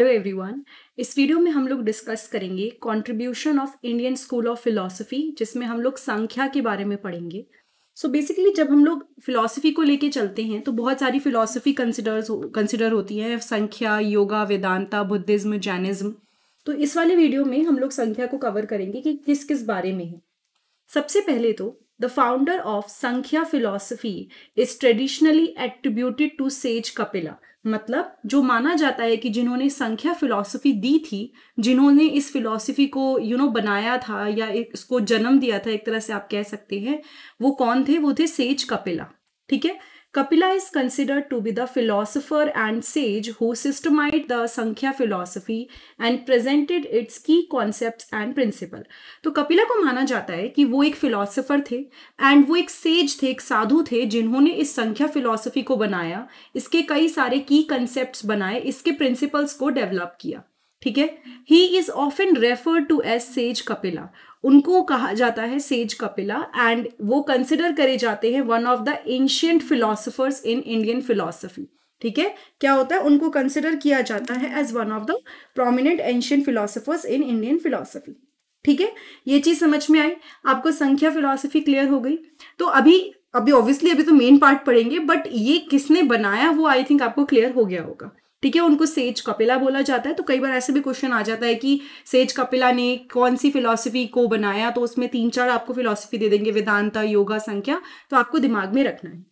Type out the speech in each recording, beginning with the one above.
Hello everyone इस video में हम लोग डिस्कस करेंगे contribution of Indian school of philosophy जिसमें हम लोग संख्या के बारे में पढ़ेंगे सो so बेसिकली जब हम लोग फिलॉसफी को लेके चलते हैं तो बहुत सारी फिलॉसफी कंसिडर कंसिडर होती है संख्या योगा वेदांता बुद्धिज्म जैनिज्म तो इस वाले वीडियो में हम लोग संख्या को कवर करेंगे कि किस किस बारे में है सबसे पहले तो the founder of Sankhya philosophy is traditionally attributed to sage Kapila मतलब जो माना जाता है कि जिन्होंने संख्या फिलॉसफी दी थी जिन्होंने इस फिलॉसफी को यू you नो know, बनाया था या इसको जन्म दिया था एक तरह से आप कह सकते हैं वो कौन थे वो थे सेज कपिला ठीक है Kapila is considered to be the philosopher and sage who systematized the Sankhya philosophy and presented its key concepts and principle. तो कपिला को माना जाता है कि वो एक philosopher थे and वो एक sage थे एक साधु थे जिन्होंने इस संख्या philosophy को बनाया इसके कई सारे key concepts बनाए इसके principles को develop किया ठीक है he is often refer to as sage Kapila उनको कहा जाता है सेज कपिला एंड वो कंसिडर करे जाते हैं one of the ancient philosophers in Indian philosophy ठीक है क्या होता है उनको कंसिडर किया जाता है as one of the prominent ancient philosophers in Indian philosophy ठीक है ये चीज समझ में आई आपको संख्या फिलोसफी क्लियर हो गई तो अभी अभी ऑब्वियसली अभी तो मेन पार्ट पढ़ेंगे बट ये किसने बनाया वो आई थिंक आपको क्लियर हो गया होगा ठीक है उनको सेज कपिला बोला जाता है तो कई बार ऐसे भी क्वेश्चन आ जाता है कि सेज कपिला ने कौन सी फिलॉसफी को बनाया तो उसमें तीन चार आपको फिलॉसफी दे देंगे वेदांता योगा संख्या तो आपको दिमाग में रखना है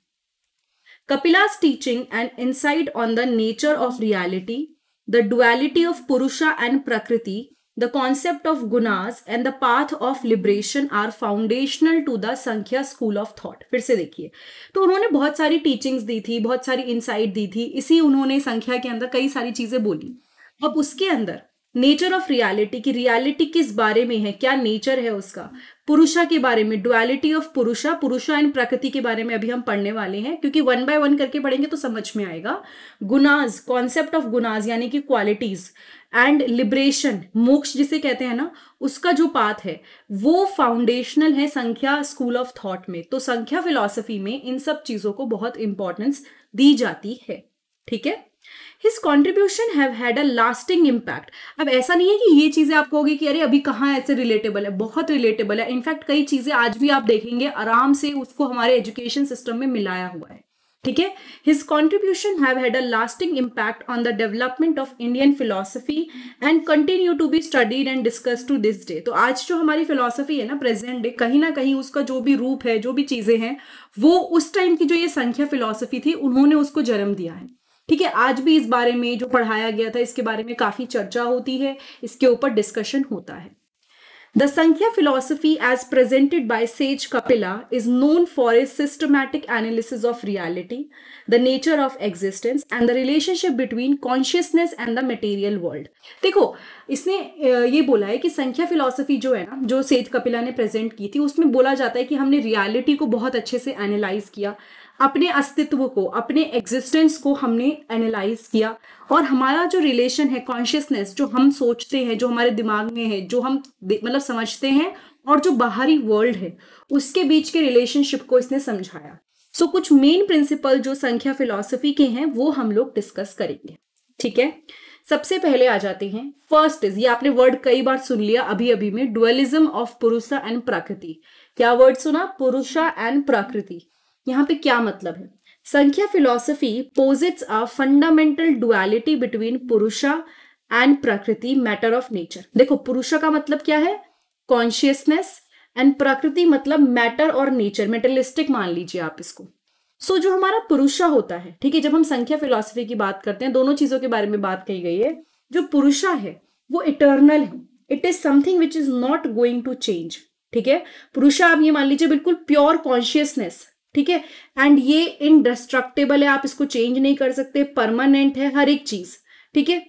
Kapila's teaching and insights on the nature of reality the duality of Purusha and Prakriti The concept of gunas and the path of liberation are foundational to the Sankhya school of thought. फिर से देखिए तो उन्होंने बहुत सारी टीचिंग्स दी थी बहुत सारी इंसाइट दी थी इसी उन्होंने संख्या के अंदर कई सारी चीजें बोली अब उसके अंदर नेचर ऑफ रियलिटी की रियलिटी किस बारे में है क्या नेचर है उसका पुरुषा के बारे में डुअलिटी ऑफ पुरुषा पुरुषा एंड प्रकृति के बारे में अभी हम पढ़ने वाले हैं क्योंकि वन बाय वन करके पढ़ेंगे तो समझ में आएगा गुनाज कॉन्सेप्ट ऑफ गुनाज यानी कि क्वालिटीज एंड लिबरेशन मोक्ष जिसे कहते हैं ना उसका जो पाथ है वो फाउंडेशनल है संख्या स्कूल ऑफ थॉट में तो संख्या फिलोसफी में इन सब चीजों को बहुत इंपॉर्टेंस दी जाती है ठीक है his contribution have had a lasting impact अब ऐसा नहीं है कि ये चीज़ें आपको होगी कि अरे अभी कहाँ ऐसे रिलेटेबल है बहुत रिलेटेबल है इनफैक्ट कई चीज़ें आज भी आप देखेंगे आराम से उसको हमारे एजुकेशन सिस्टम में मिलाया हुआ है ठीक है his contribution have had a lasting impact on the development of Indian philosophy and continue to be studied and discuss to this day तो आज जो हमारी फिलोसफी है ना प्रेजेंट डे कहीं ना कहीं उसका जो भी रूप है जो भी चीज़ें हैं वो उस टाइम की जो ये संख्या फिलोसफी थी उन्होंने उसको जन्म दिया है ठीक है आज भी इस बारे में जो पढ़ाया गया था इसके बारे में काफी चर्चा होती है इसके ऊपर डिस्कशन होता है the Sankhya philosophy as presented by sage Kapila is known for is systematic analysis of reality the nature of existence and the relationship between consciousness and the material world देखो इसने ये बोला है कि संख्या फिलोसफी जो है ना जो सेज कपिला ने प्रेजेंट की थी उसमें बोला जाता है कि हमने रियालिटी को बहुत अच्छे से एनालाइज किया अपने अस्तित्व को अपने एग्जिस्टेंस को हमने एनालाइज किया और हमारा जो रिलेशन है कॉन्शियसनेस जो हम सोचते हैं जो हमारे दिमाग में है जो हम मतलब समझते हैं और जो बाहरी वर्ल्ड है उसके बीच के रिलेशनशिप को इसने समझाया सो so, कुछ मेन प्रिंसिपल जो संख्या फिलोसफी के हैं वो हम लोग डिस्कस करेंगे ठीक है सबसे पहले आ जाते हैं फर्स्ट इज ये आपने वर्ड कई बार सुन लिया अभी अभी में डुअलिज्म ऑफ पुरुषा एंड प्रकृति क्या वर्ड सुना पुरुषा एंड प्रकृति यहाँ पे क्या मतलब है Sankhya philosophy posits a fundamental duality between Purusha and Prakriti matter of nature देखो पुरुषा का मतलब क्या है कॉन्शियसनेस एंड प्रकृति मतलब मैटर और नेचर मेटलिस्टिक मान लीजिए आप इसको सो so, जो हमारा पुरुषा होता है ठीक है जब हम संख्या फिलोसफी की बात करते हैं दोनों चीजों के बारे में बात कही गई है जो पुरुषा है वो इटर्नल है it is something which is not going to change ठीक है पुरुषा आप ये मान लीजिए बिल्कुल प्योर कॉन्शियसनेस ठीक है एंड ये इनडेस्ट्रक्टेबल है आप इसको चेंज नहीं कर सकते परमानेंट है हर एक चीज ठीक है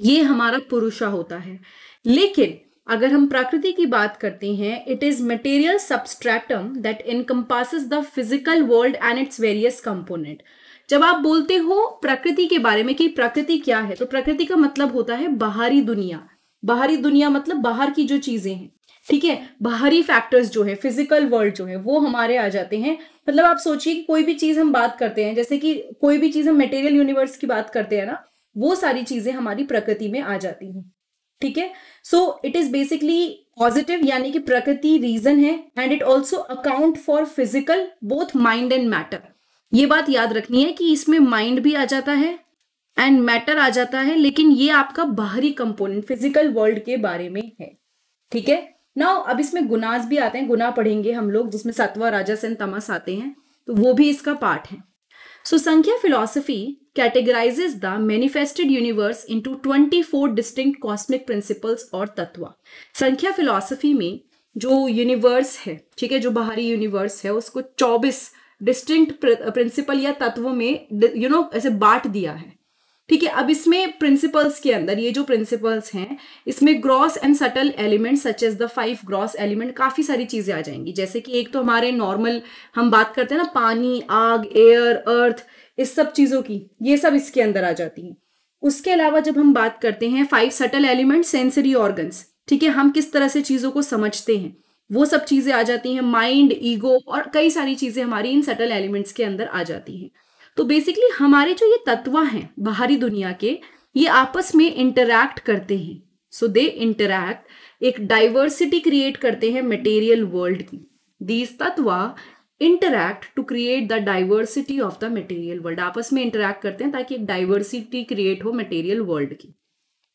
ये हमारा पुरुषा होता है लेकिन अगर हम प्रकृति की बात करते हैं it is material substratum that encompass the physical world and its various component जब आप बोलते हो प्रकृति के बारे में कि प्रकृति क्या है तो प्रकृति का मतलब होता है बाहरी दुनिया बाहरी दुनिया मतलब बाहर की जो चीजें हैं ठीक है बाहरी फैक्टर्स जो है फिजिकल वर्ल्ड जो है वो हमारे आ जाते हैं मतलब आप सोचिए कि कोई भी चीज़ हम बात करते हैं जैसे कि कोई भी चीज़ हम मटेरियल यूनिवर्स की बात करते हैं ना वो सारी चीज़ें हमारी प्रकृति में आ जाती हैं ठीक है so it is basically positive यानी कि प्रकृति रीजन है and it also account for physical both mind and matter ये बात याद रखनी है कि इसमें माइंड भी आ जाता है एंड मैटर आ जाता है लेकिन ये आपका बाहरी कंपोनेंट फिजिकल वर्ल्ड के बारे में है ठीक है नाउ अब इसमें गुनास भी आते हैं गुना पढ़ेंगे हम लोग जिसमें सत्व राजस एंड तमस आते हैं तो वो भी इसका पार्ट है so Sankhya philosophy categorizes the manifested universe twenty 24 distinct cosmic principles और तत्व संख्या फिलोसफी में जो यूनिवर्स है ठीक है जो बाहरी यूनिवर्स है उसको 24 डिस्टिंक्ट प्रिंसिपल या तत्व में यू you नो know, ऐसे बांट दिया है ठीक है अब इसमें प्रिंसिपल्स के अंदर ये जो प्रिंसिपल्स हैं इसमें gross and subtle element such as the five gross element काफ़ी सारी चीज़ें आ जाएंगी जैसे कि एक तो हमारे नॉर्मल हम बात करते हैं ना पानी आग एयर अर्थ इस सब चीज़ों की ये सब इसके अंदर आ जाती हैं उसके अलावा जब हम बात करते हैं five subtle element sensory organs ठीक है हम किस तरह से चीज़ों को समझते हैं वो सब चीज़ें आ जाती हैं माइंड ईगो और कई सारी चीज़ें हमारी इन सटल एलिमेंट्स के अंदर आ जाती हैं तो बेसिकली हमारे जो ये तत्व हैं बाहरी दुनिया के ये आपस में इंटरैक्ट करते हैं सो दे इंटरैक्ट एक डाइवर्सिटी क्रिएट करते हैं मटेरियल वर्ल्ड की दीज तत्व interact to create the diversity of the material world आपस में इंटरैक्ट करते हैं ताकि एक डाइवर्सिटी क्रिएट हो मटेरियल वर्ल्ड की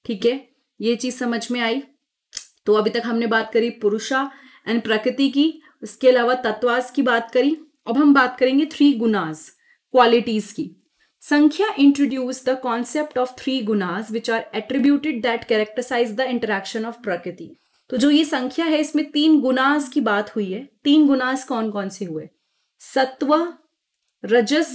ठीक है ये चीज समझ में आई तो अभी तक हमने बात करी पुरुषा एंड प्रकृति की इसके अलावा तत्वास की बात करी अब हम बात करेंगे थ्री गुनाज क्वालिटीज की Sankhya introduce the concept of three gunas which are attributed that characterise the interaction of Prakriti तो जो ये संख्या है इसमें तीन गुनाज की बात हुई है तीन गुनाज कौन कौन से हुए सत्व रजस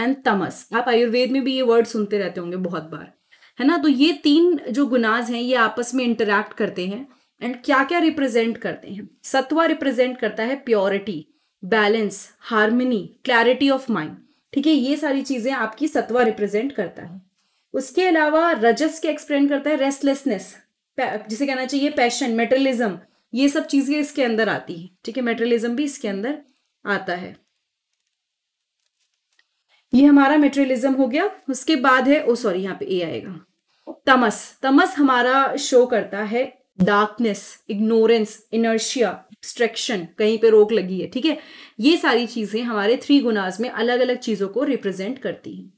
एंड तमस आप आयुर्वेद में भी ये वर्ड सुनते रहते होंगे बहुत बार है ना तो ये तीन जो गुनाज हैं ये आपस में इंटरेक्ट करते हैं एंड क्या क्या रिप्रेजेंट करते हैं सत्वा रिप्रेजेंट करता है purity balance harmony clarity of mind ठीक है ये सारी चीजें आपकी सत्वा रिप्रेजेंट करता है उसके अलावा रजस के एक्सप्लेन करता है रेस्टलेसनेस जिसे कहना चाहिए पैशन मेटरलिज्म ये सब चीजें इसके अंदर आती है ठीक है मेटरलिज्म भी इसके अंदर आता है ये हमारा मेटेरियलिज्म हो गया उसके बाद है ओ सॉरी यहाँ पे ए आएगा तमस तमस हमारा शो करता है डार्कनेस इग्नोरेंस इनर्शिया एब्स्ट्रैक्शन कहीं पे रोक लगी है ठीक है ये सारी चीज़ें हमारे थ्री गुनाज में अलग अलग चीज़ों को रिप्रेजेंट करती हैं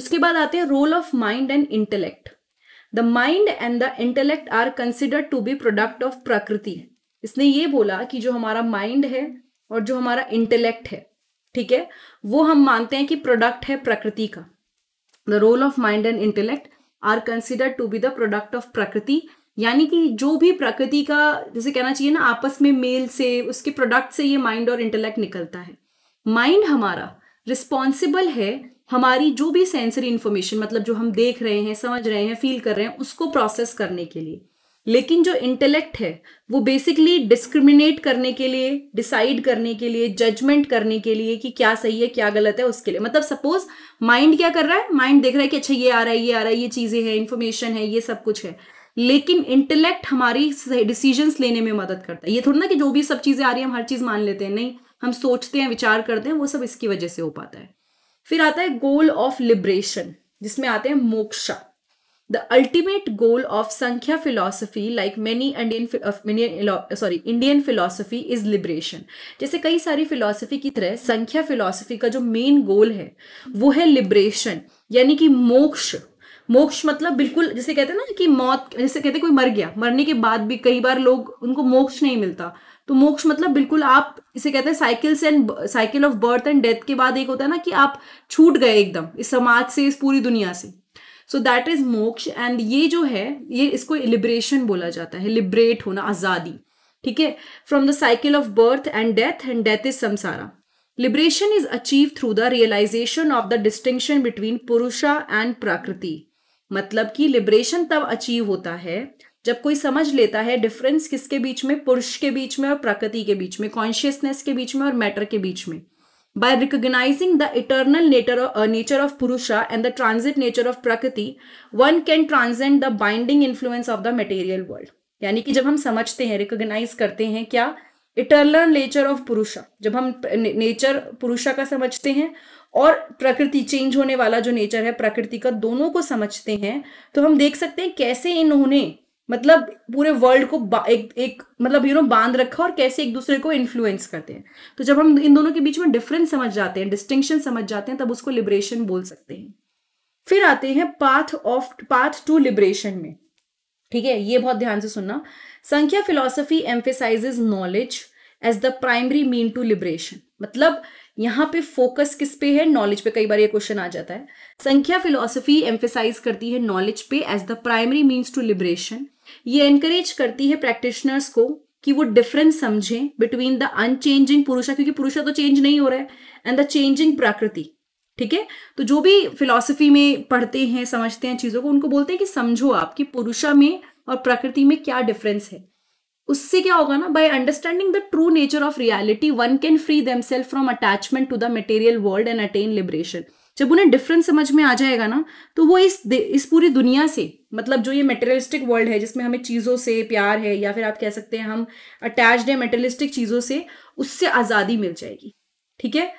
उसके बाद आते हैं role of mind and intellect the mind and the intellect are considered to be product of Prakriti इसने ये बोला कि जो हमारा माइंड है और जो हमारा इंटेलेक्ट है ठीक है वो हम मानते हैं कि प्रोडक्ट है प्रकृति का the role of mind and intellect are considered to be the product of Prakriti यानी कि जो भी प्रकृति का जैसे कहना चाहिए ना आपस में मेल से उसके प्रोडक्ट से ये माइंड और इंटेलेक्ट निकलता है माइंड हमारा रिस्पॉन्सिबल है हमारी जो भी सेंसरी इन्फॉर्मेशन मतलब जो हम देख रहे हैं समझ रहे हैं फील कर रहे हैं उसको प्रोसेस करने के लिए लेकिन जो इंटेलेक्ट है वो बेसिकली डिस्क्रिमिनेट करने के लिए डिसाइड करने के लिए जजमेंट करने के लिए कि क्या सही है क्या गलत है उसके लिए मतलब सपोज माइंड क्या कर रहा है माइंड देख रहा है कि अच्छा ये आ रहा है ये आ रहा है ये चीज़ें हैं इन्फॉर्मेशन है ये सब कुछ है लेकिन इंटेलेक्ट हमारी डिसीजंस लेने में मदद करता है ये थोड़ा ना कि जो भी सब चीज़ें आ रही है हम हर चीज़ मान लेते हैं नहीं हम सोचते हैं विचार करते हैं वो सब इसकी वजह से हो पाता है फिर आता है गोल ऑफ लिब्रेशन जिसमें आते हैं moksha the ultimate goal of Sankhya philosophy like many Indian sorry Indian philosophy is liberation जैसे कई सारी फिलोसफी की तरह संख्या फिलोसफी का जो मेन गोल है वो है लिब्रेशन यानी कि मोक्ष मोक्ष मतलब बिल्कुल जैसे कहते हैं ना कि मौत जैसे कहते हैं कोई मर गया मरने के बाद भी कई बार लोग उनको मोक्ष नहीं मिलता तो मोक्ष मतलब बिल्कुल आप इसे कहते हैं cycles and cycle of birth and death के बाद एक होता है ना कि आप छूट गए एकदम इस समाज से इस पूरी दुनिया से so that is moksha and ये जो है ये इसको लिबरेशन बोला जाता है लिबरेट होना आज़ादी ठीक है from the cycle of birth and death and death is samsara liberation is achieve through the realisation of the distinction between Purusha and Prakriti मतलब कि लिबरेशन तब अचीव होता है जब कोई समझ लेता है डिफरेंस किसके बीच में पुरुष के बीच में और प्रकृति के बीच में कॉन्शियसनेस के बीच में और मैटर के बीच में by recognising the eternal nature nature of Purusha and the transit nature of Prakriti one can transcend the binding influence of the material world यानी कि जब हम समझते हैं रिकोगनाइज करते हैं क्या इटर्नल नेचर ऑफ पुरुषा जब हम नेचर uh, पुरुषा का समझते हैं और प्रकृति चेंज होने वाला जो नेचर है प्रकृति का दोनों को समझते हैं तो हम देख सकते हैं कैसे इन्होंने मतलब पूरे वर्ल्ड को एक एक मतलब यू नो बांध रखा और कैसे एक दूसरे को इन्फ्लुएंस करते हैं तो जब हम इन दोनों के बीच में डिफरेंस समझ जाते हैं डिस्टिंक्शन समझ जाते हैं तब उसको लिबरेशन बोल सकते हैं फिर आते हैं path of path to liberation में ठीक है ये बहुत ध्यान से सुनना Sankhya philosophy emphasises knowledge as the primary mean to liberation मतलब यहाँ पे फोकस किस पे है नॉलेज पे कई बार ये क्वेश्चन आ जाता है संख्या फिलोसफी एम्फेसाइज करती है नॉलेज पे as the primary means to liberation ये एनकरेज करती है प्रैक्टिशनर्स को कि वो डिफरेंस समझें बिटवीन द अनचेंजिंग पुरुषा क्योंकि पुरुषा तो चेंज नहीं हो रहा है एंड द चेंजिंग प्रकृति ठीक है तो जो भी फिलोसफी में पढ़ते हैं समझते हैं चीज़ों को उनको बोलते हैं कि समझो आप कि पुरुषा में और प्रकृति में क्या डिफरेंस है उससे क्या होगा ना by understanding the true nature of reality one can free them self from attachment to the material world and attain liberation जब उन्हें डिफरेंस समझ में आ जाएगा ना तो वो इस इस पूरी दुनिया से मतलब जो ये मेटेरियलिस्टिक वर्ल्ड है जिसमें हमें चीज़ों से प्यार है या फिर आप कह सकते हैं हम अटैच्ड है मेटेरियलिस्टिक चीज़ों से उससे आज़ादी मिल जाएगी ठीक है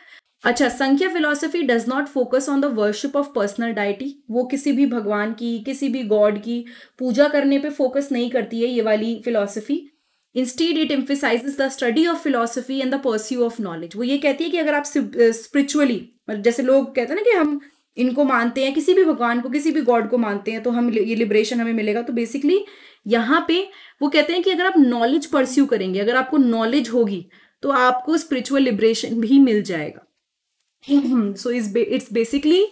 अच्छा Sankhya philosophy does not focus on the worship of personal deity वो किसी भी भगवान की किसी भी गॉड की पूजा करने पे फोकस नहीं करती है ये वाली philosophy instead it emphasise the study of philosophy and the pursue of knowledge वो ये कहती है कि अगर आप स्पिरिचुअली मतलब जैसे लोग कहते हैं ना कि हम इनको मानते हैं किसी भी भगवान को किसी भी गॉड को मानते हैं तो हम ये लिबरेशन हमें मिलेगा तो बेसिकली यहाँ पे वो कहते हैं कि अगर आप नॉलेज परस्यू करेंगे अगर आपको नॉलेज होगी तो आपको स्पिरिचुअल लिबरेशन भी मिल जाएगा so is it's basically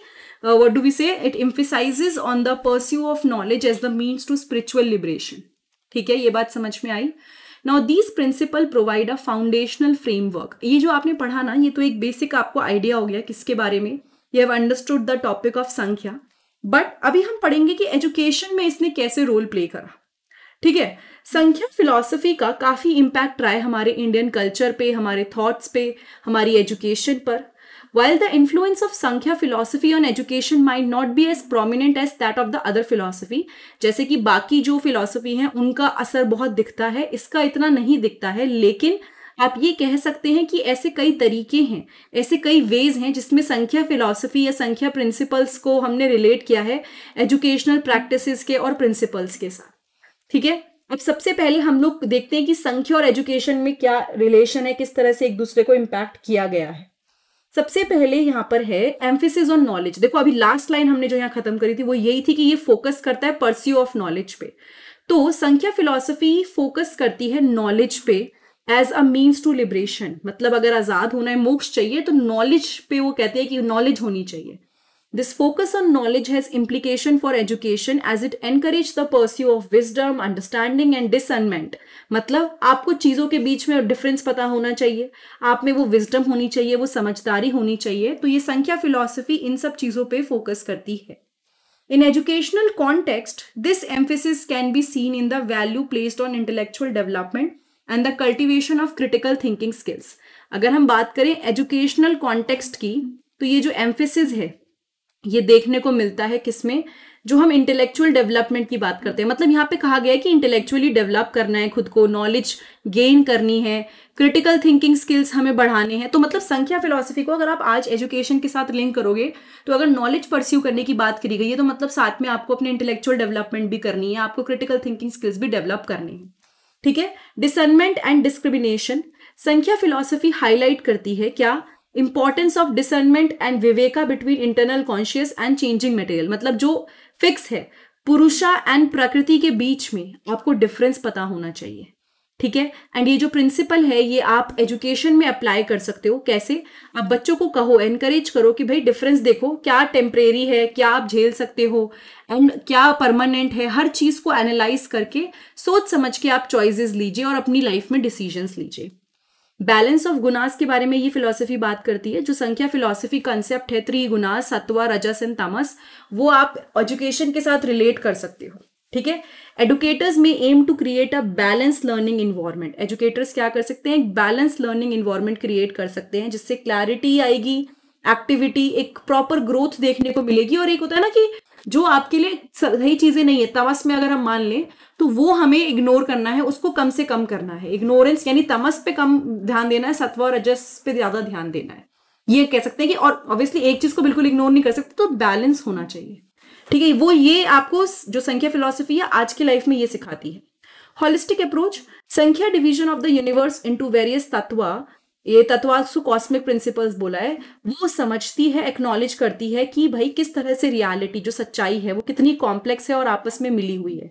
what do we say it emphasise on the pursue of knowledge as the means to spiritual liberation ठीक है ये बात समझ में आई now these principle provide a foundational framework ये जो आपने पढ़ा ना ये तो एक बेसिक आपको आइडिया हो गया किसके बारे में you have understood the topic of Sankhya but अभी हम पढ़ेंगे कि एजुकेशन में इसने कैसे रोल प्ले करा ठीक है संख्या फिलॉसफी का काफ़ी इम्पैक्ट रहा है हमारे इंडियन कल्चर पे हमारे थॉट्स पे हमारी एजुकेशन पर While the influence of Sankhya philosophy on education might not be as prominent as that of the other philosophy, जैसे कि बाकी जो philosophy हैं उनका असर बहुत दिखता है इसका इतना नहीं दिखता है लेकिन आप ये कह सकते हैं कि ऐसे कई तरीके हैं ऐसे कई वेज हैं जिसमें संख्या फिलॉसफी या संख्या प्रिंसिपल्स को हमने रिलेट किया है एजुकेशनल प्रैक्टिसेस के और प्रिंसिपल्स के साथ ठीक है अब सबसे पहले हम लोग देखते हैं कि संख्या और एजुकेशन में क्या रिलेशन है किस तरह से एक दूसरे को इम्पैक्ट किया गया है सबसे पहले यहाँ पर है एम्फेसिस ऑन नॉलेज देखो अभी लास्ट लाइन हमने जो यहाँ खत्म करी थी वो यही थी कि ये फोकस करता है परस्यू ऑफ नॉलेज पे तो संख्या फिलोसफी फोकस करती है नॉलेज पे as a means to liberation मतलब अगर आजाद होना है मोक्ष चाहिए तो नॉलेज पे वो कहते हैं कि नॉलेज होनी चाहिए This focus on knowledge has implication for education as it encourages the pursuit of wisdom, understanding and discernment. मतलब आपको चीज़ों के बीच में डिफरेंस पता होना चाहिए आप में वो विजडम होनी चाहिए वो समझदारी होनी चाहिए तो ये संख्या फिलॉसफी इन सब चीज़ों पे फोकस करती है In educational context, this emphasis can be seen in the value placed on intellectual development and the cultivation of critical thinking skills. अगर हम बात करें educational context की तो ये जो emphasis है ये देखने को मिलता है किसमें जो हम इंटेलेक्चुअल डेवलपमेंट की बात करते हैं मतलब यहाँ पे कहा गया है कि इंटेलेक्चुअली डेवलप करना है खुद को नॉलेज गेन करनी है क्रिटिकल थिंकिंग स्किल्स हमें बढ़ाने हैं तो मतलब संख्या फिलोसफी को अगर आप आज एजुकेशन के साथ लिंक करोगे तो अगर नॉलेज परस्यू करने की बात करी गई है तो मतलब साथ में आपको अपने इंटेलेक्चुअल डेवलपमेंट भी करनी है आपको क्रिटिकल थिंकिंग स्किल्स भी डेवलप करनी है ठीक है discernment and discrimination Sankhya philosophy highlight करती है क्या importance of discernment and viveka between internal conscious and changing material मतलब जो फिक्स है पुरुषा एंड प्रकृति के बीच में आपको डिफरेंस पता होना चाहिए ठीक है एंड ये जो प्रिंसिपल है ये आप एजुकेशन में अप्लाई कर सकते हो कैसे आप बच्चों को कहो एनकरेज करो कि भाई डिफरेंस देखो क्या टेम्परेरी है क्या आप झेल सकते हो एंड क्या परमानेंट है हर चीज को एनालाइज करके सोच समझ के आप चॉइसेस लीजिए और अपनी लाइफ में डिसीजंस लीजिए बैलेंस ऑफ गुनास के बारे में ये फिलोसफी बात करती है जो संख्या फिलोसफी कंसेप्ट है त्री गुनास सत्वा रजस एंड तामस वो आप एजुकेशन के साथ रिलेट कर सकते हो ठीक है एडुकेटर्स में aim to create a balance learning environment educators क्या कर सकते हैं एक बैलेंस लर्निंग इन्वायरमेंट क्रिएट कर सकते हैं जिससे क्लैरिटी आएगी एक्टिविटी एक प्रॉपर ग्रोथ देखने को मिलेगी और एक होता है ना कि जो आपके लिए सही चीजें नहीं है तमस में अगर हम मान लें तो वो हमें इग्नोर करना है उसको कम से कम करना है इग्नोरेंस यानी तमस पे कम ध्यान देना है सत्व और रजस पे ज्यादा ध्यान देना है ये कह सकते हैं कि और ऑब्वियसली एक चीज को बिल्कुल इग्नोर नहीं कर सकते तो बैलेंस होना चाहिए ठीक है वो ये आपको जो संख्या फिलोसफी है आज की लाइफ में ये सिखाती है holistic approach Sankhya division of the universe into various tattva ये तत्वासु कॉस्मिक प्रिंसिपल्स बोला है वो समझती है एक्नॉलेज करती है कि भाई किस तरह से रियालिटी जो सच्चाई है वो कितनी कॉम्प्लेक्स है और आपस में मिली हुई है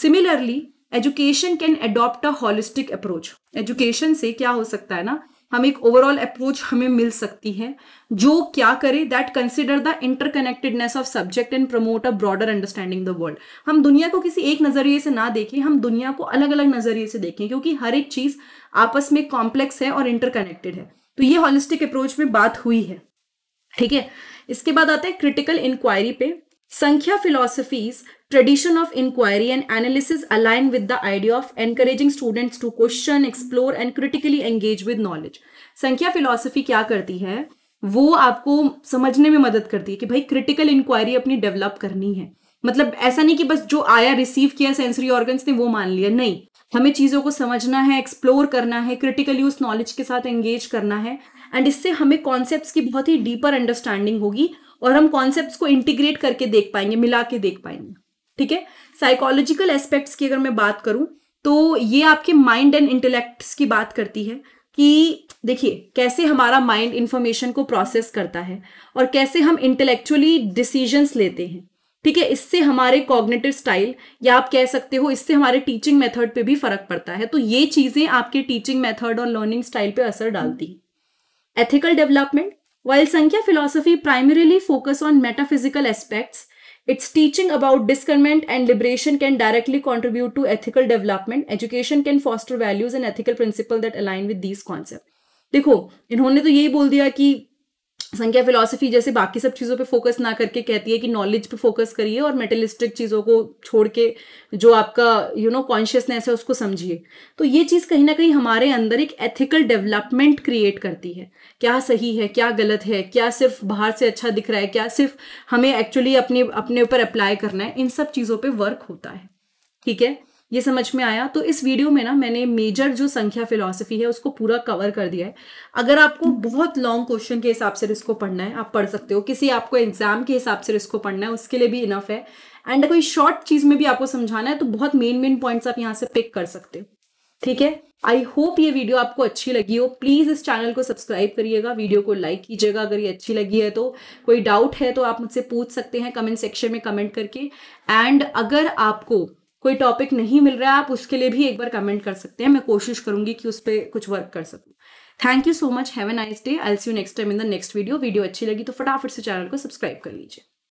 similarly education can adopt a holistic approach education से क्या हो सकता है ना हम एक ओवरऑल अप्रोच हमें मिल सकती है जो क्या करे that consider the interconnectedness of subject and promote a broader understanding the world हम दुनिया को किसी एक नज़रिए से ना देखें हम दुनिया को अलग अलग नज़रिए से देखें क्योंकि हर एक चीज़ आपस में कॉम्प्लेक्स है और इंटरकनेक्टेड है तो ये हॉलिस्टिक अप्रोच में बात हुई है ठीक है इसके बाद आते हैं क्रिटिकल इंक्वायरी पे Sankhya philosophy's tradition of inquiry and analysis align with the idea of encouraging students to question explore and critically engage with knowledge Sankhya philosophy क्या करती है वो आपको समझने में मदद करती है कि भाई क्रिटिकल इंक्वायरी अपनी डेवलप करनी है मतलब ऐसा नहीं कि बस जो आया रिसीव किया सेंसरी ऑर्गन्स ने वो मान लिया नहीं हमें चीज़ों को समझना है एक्सप्लोर करना है क्रिटिकली उस नॉलेज के साथ एंगेज करना है एंड इससे हमें कॉन्सेप्ट्स की बहुत ही डीपर अंडरस्टैंडिंग होगी और हम कॉन्सेप्ट को इंटीग्रेट करके देख पाएंगे मिला के देख पाएंगे ठीक है साइकोलॉजिकल एस्पेक्ट्स की अगर मैं बात करूं तो ये आपके माइंड एंड इंटेलेक्ट्स की बात करती है कि देखिए कैसे हमारा माइंड इंफॉर्मेशन को प्रोसेस करता है और कैसे हम इंटेलेक्चुअली डिसीजंस लेते हैं ठीक है इससे हमारे कॉग्नेटिव स्टाइल या आप कह सकते हो इससे हमारे टीचिंग मेथड पे भी फर्क पड़ता है तो ये चीजें आपके टीचिंग मेथड और लर्निंग स्टाइल पे असर डालती है ethical development While Sankhya philosophy primarily focus on metaphysical aspects, its teaching about discernment and liberation can directly contribute to ethical development. Education can foster values and ethical principles that align with these concepts. देखो इन्होंने तो यही बोल दिया कि संख्या philosophy जैसे बाकी सब चीज़ों पे फोकस ना करके कहती है कि नॉलेज पे फोकस करिए और मेटलिस्टिक चीज़ों को छोड़ के जो आपका यू नो कॉन्शियसनेस है उसको समझिए तो ये चीज़ कहीं ना कहीं हमारे अंदर एक एथिकल डेवलपमेंट क्रिएट करती है क्या सही है क्या गलत है क्या सिर्फ बाहर से अच्छा दिख रहा है क्या सिर्फ हमें एक्चुअली अपने अपने ऊपर अप्लाई करना है इन सब चीज़ों पर वर्क होता है ठीक है ये समझ में आया तो इस वीडियो में ना मैंने मेजर जो संख्या फिलोसफी है उसको पूरा कवर कर दिया है अगर आपको बहुत लॉन्ग क्वेश्चन के हिसाब से इसको पढ़ना है आप पढ़ सकते हो किसी आपको एग्जाम के हिसाब से इसको पढ़ना है उसके लिए भी इनफ है एंड कोई शॉर्ट चीज में भी आपको समझाना है तो बहुत मेन मेन पॉइंट्स आप यहाँ से पिक कर सकते हो ठीक है आई होप ये वीडियो आपको अच्छी लगी हो प्लीज़ इस चैनल को सब्सक्राइब करिएगा वीडियो को लाइक कीजिएगा अगर ये अच्छी लगी है तो कोई डाउट है तो आप मुझसे पूछ सकते हैं कमेंट सेक्शन में कमेंट करके एंड अगर आपको कोई टॉपिक नहीं मिल रहा है आप उसके लिए भी एक बार कमेंट कर सकते हैं मैं कोशिश करूंगी कि उस पर कुछ वर्क कर सकूँ thank you so much have a nice day I see you next time in the next video video अच्छी लगी तो फटाफट से चैनल को सब्सक्राइब कर लीजिए